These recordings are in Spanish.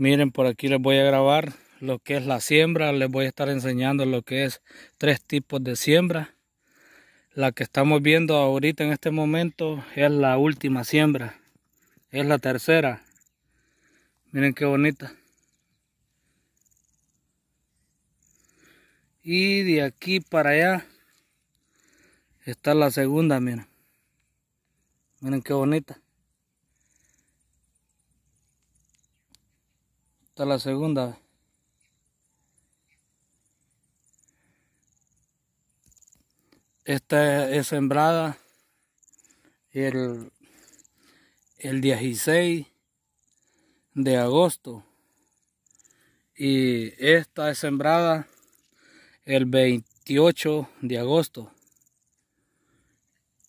Miren, por aquí les voy a grabar lo que es la siembra. Les voy a estar enseñando lo que es tres tipos de siembra. La que estamos viendo ahorita en este momento es la última siembra. Es la tercera. Miren qué bonita. Y de aquí para allá está la segunda, miren. Miren qué bonita. la segunda. Esta es sembrada el, el 16 de agosto y esta es sembrada el 28 de agosto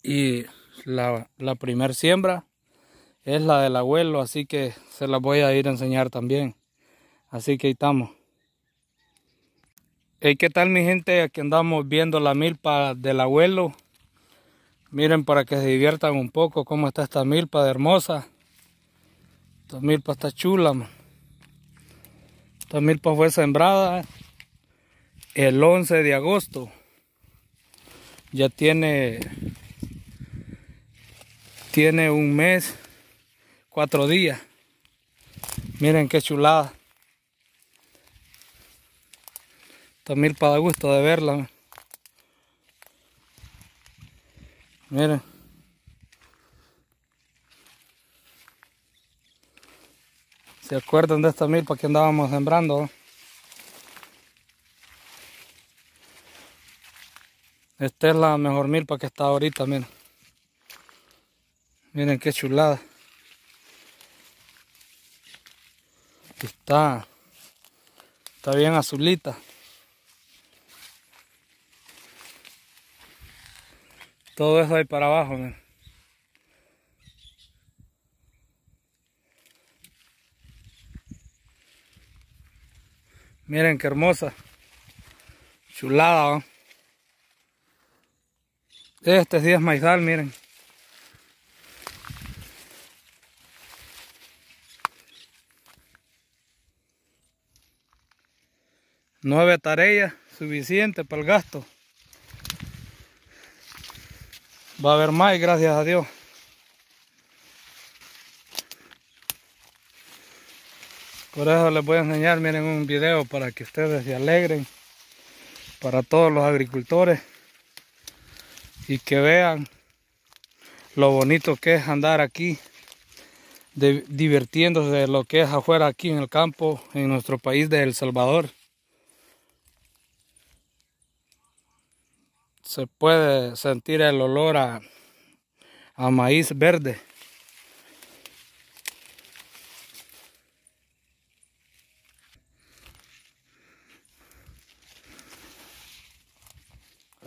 y la, la primer siembra es la del abuelo así que se la voy a ir a enseñar también Así que ahí estamos. Hey, ¿Qué tal mi gente? Aquí andamos viendo la milpa del abuelo. Miren para que se diviertan un poco cómo está esta milpa de hermosa. Esta milpa está chula. Esta milpa fue sembrada el 11 de agosto. Ya tiene, tiene un mes, cuatro días. Miren qué chulada. milpa para gusto de verla. Miren. ¿Se acuerdan de esta milpa que andábamos sembrando? Esta es la mejor milpa que está ahorita, miren. Miren qué chulada. Está, está bien azulita. Todo eso ahí para abajo, Miren qué hermosa. Chulada, Este sí es maizal, miren. Nueve tareas, suficiente para el gasto. va a haber más, gracias a Dios. Por eso les voy a enseñar, miren un video para que ustedes se alegren, para todos los agricultores y que vean lo bonito que es andar aquí, divirtiéndose de lo que es afuera aquí en el campo, en nuestro país de El Salvador. se puede sentir el olor a, maíz verde.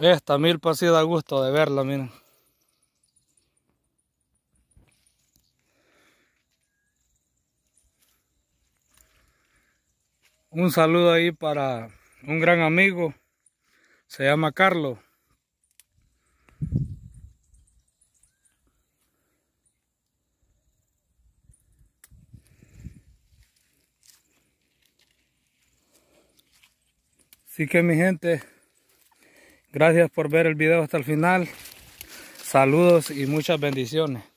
Esta milpa pasada da gusto de verla, miren. Un saludo ahí para un gran amigo, se llama Carlos. Así que mi gente, gracias por ver el video hasta el final. Saludos y muchas bendiciones.